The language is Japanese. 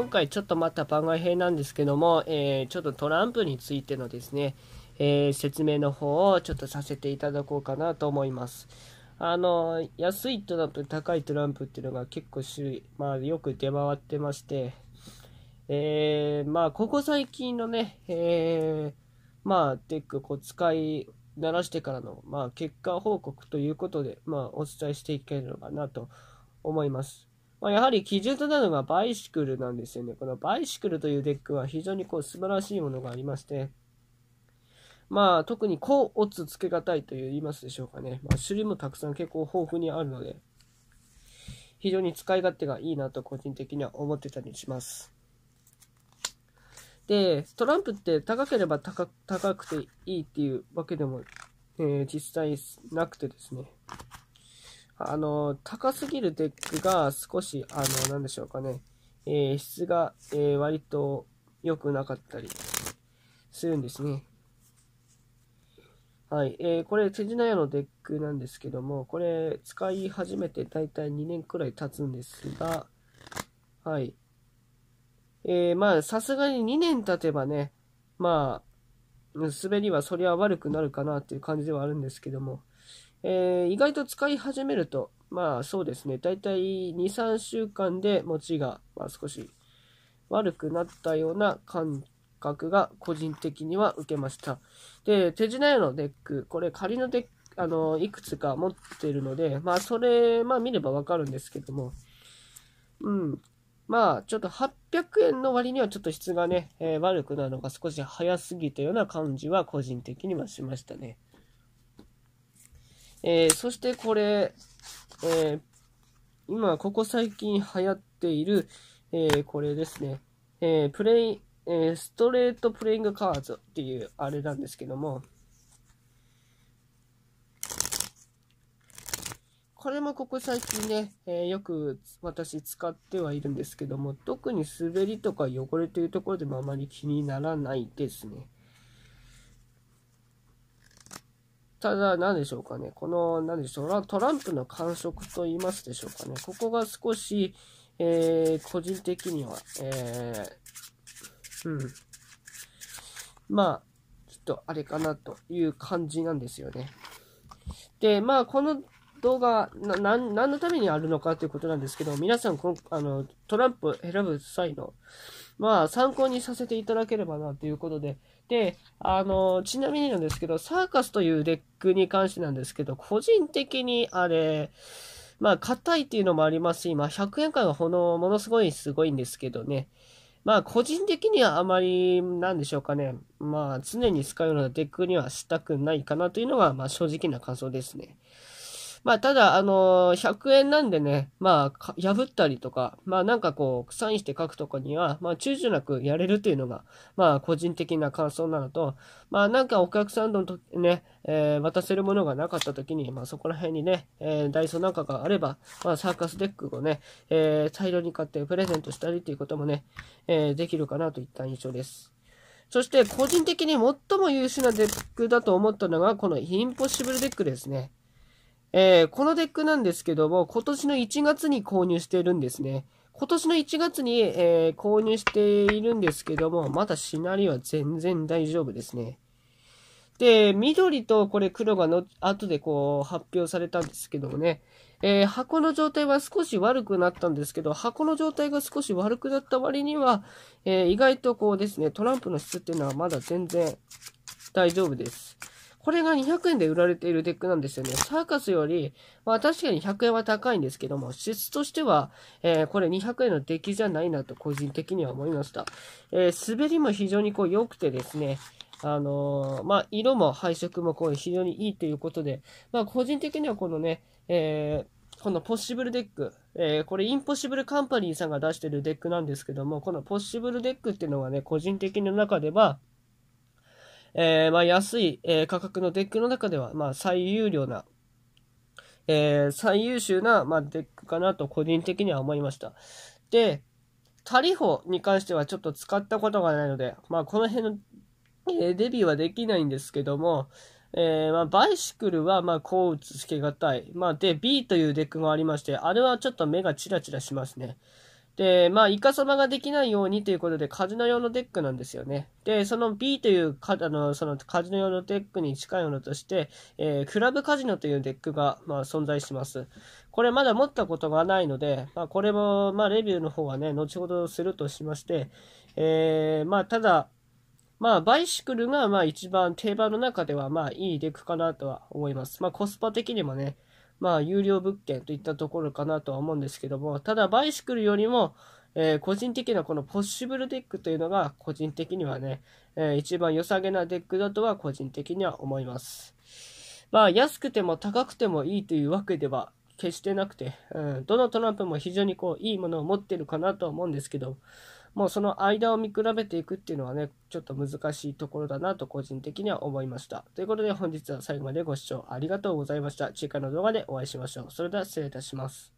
今回ちょっとまた番外編なんですけども、えー、ちょっとトランプについてのですね、えー、説明の方をちょっとさせていただこうかなと思います。あの、安いトランプ、高いトランプっていうのが結構種類、まあよく出回ってまして、えー、まあここ最近のね、えー、まあックこう使い慣らしてからの、まあ結果報告ということで、まあお伝えしていければなと思います。まあ、やはり基準となのがバイシクルなんですよね。このバイシクルというデックは非常にこう素晴らしいものがありまして、まあ、特に高オッズつけがたいと言いますでしょうかね。まあ、種類もたくさん結構豊富にあるので、非常に使い勝手がいいなと個人的には思ってたりします。で、トランプって高ければ高くていいっていうわけでも、えー、実際なくてですね。あの、高すぎるデックが少し、あの、なんでしょうかね、えー、質が、えー、割と良くなかったりするんですね。はい。えー、これ、手品屋のデックなんですけども、これ、使い始めて大体2年くらい経つんですが、はい。えー、まあ、さすがに2年経てばね、まあ、滑りはそりゃ悪くなるかなっていう感じではあるんですけども、えー、意外と使い始めると、まあそうですね、だいたい2、3週間で持ちが、まあ、少し悪くなったような感覚が個人的には受けました。で、手品屋のデック、これ仮のデック、あの、いくつか持ってるので、まあそれ、まあ見ればわかるんですけども、うん。まあちょっと800円の割にはちょっと質がね、えー、悪くなるのが少し早すぎたような感じは個人的にはしましたね。えー、そしてこれ、えー、今、ここ最近流行っている、えー、これですね、えー、プレイ、えー、ストレートプレイングカードっていうあれなんですけども、これもここ最近ね、えー、よく私使ってはいるんですけども、特に滑りとか汚れというところでもあまり気にならないですね。ただ、何でしょうかね。この、何でしょう、トランプの感触と言いますでしょうかね。ここが少し、えー、個人的には、えー、うん。まあ、ちょっとあれかなという感じなんですよね。で、まあ、この動画、な、何のためにあるのかということなんですけど、皆さんこの、あの、トランプ選ぶ際の、まあ、参考にさせていただければな、ということで。で、あの、ちなみになんですけど、サーカスというデックに関してなんですけど、個人的にあれ、まあ、硬いっていうのもありますし、まあ、100円間がほものすごいすごいんですけどね。まあ、個人的にはあまり、なんでしょうかね。まあ、常に使うようなデックにはしたくないかなというのが、まあ、正直な感想ですね。まあ、ただ、あのー、100円なんでね、まあ、破ったりとか、まあ、なんかこう、サインして書くとかには、まあ、躊躇なくやれるというのが、まあ、個人的な感想なのと、まあ、なんかお客さんのとね、えー、渡せるものがなかった時に、まあ、そこら辺にね、えー、ダイソーなんかがあれば、まあ、サーカスデックをね、えー、大量に買ってプレゼントしたりということもね、えー、できるかなといった印象です。そして個人的に最も優秀なデックだと思ったのが、このインポッシブルデックですね。えー、このデックなんですけども、今年の1月に購入しているんですね。今年の1月に、えー、購入しているんですけども、まだシナリオは全然大丈夫ですね。で、緑とこれ黒がの後でこう発表されたんですけどもね、えー、箱の状態は少し悪くなったんですけど、箱の状態が少し悪くなった割には、えー、意外とこうですね、トランプの質っていうのはまだ全然大丈夫です。これが200円で売られているデックなんですよね。サーカスより、まあ確かに100円は高いんですけども、質としては、えー、これ200円のデッキじゃないなと個人的には思いました。えー、滑りも非常にこう良くてですね、あのー、まあ、色も配色もこう非常にいいということで、まあ、個人的にはこのね、えー、このポッシブルデック、えー、これインポッシブルカンパニーさんが出してるデックなんですけども、このポッシブルデックっていうのはね、個人的な中では、えー、まあ、安い、えー、価格のデックの中では、まあ、最有料な、えー、最優秀な、まあ、デックかなと個人的には思いました。で、タリホに関してはちょっと使ったことがないので、まあ、この辺の、えデビューはできないんですけども、えー、まあ、バイシクルは、まあ、こう映しけがたい。まあ、で、B というデックがありまして、あれはちょっと目がチラチラしますね。で、まあ、イカ様ができないようにということで、カジノ用のデックなんですよね。で、その B というか、あの、そのカジノ用のデックに近いものとして、えー、クラブカジノというデックが、まあ、存在します。これまだ持ったことがないので、まあ、これも、まあ、レビューの方はね、後ほどするとしまして、えー、まあ、ただ、まあ、バイシクルが、まあ、一番定番の中では、まあ、いいデックかなとは思います。まあ、コスパ的にもね、まあ、有料物件といったところかなとは思うんですけども、ただ、バイシクルよりも、えー、個人的なこのポッシブルデックというのが、個人的にはね、えー、一番良さげなデックだとは個人的には思います。まあ、安くても高くてもいいというわけでは決してなくて、うん、どのトランプも非常にこういいものを持ってるかなとは思うんですけど、もうその間を見比べていくっていうのはね、ちょっと難しいところだなと個人的には思いました。ということで本日は最後までご視聴ありがとうございました。次回の動画でお会いしましょう。それでは失礼いたします。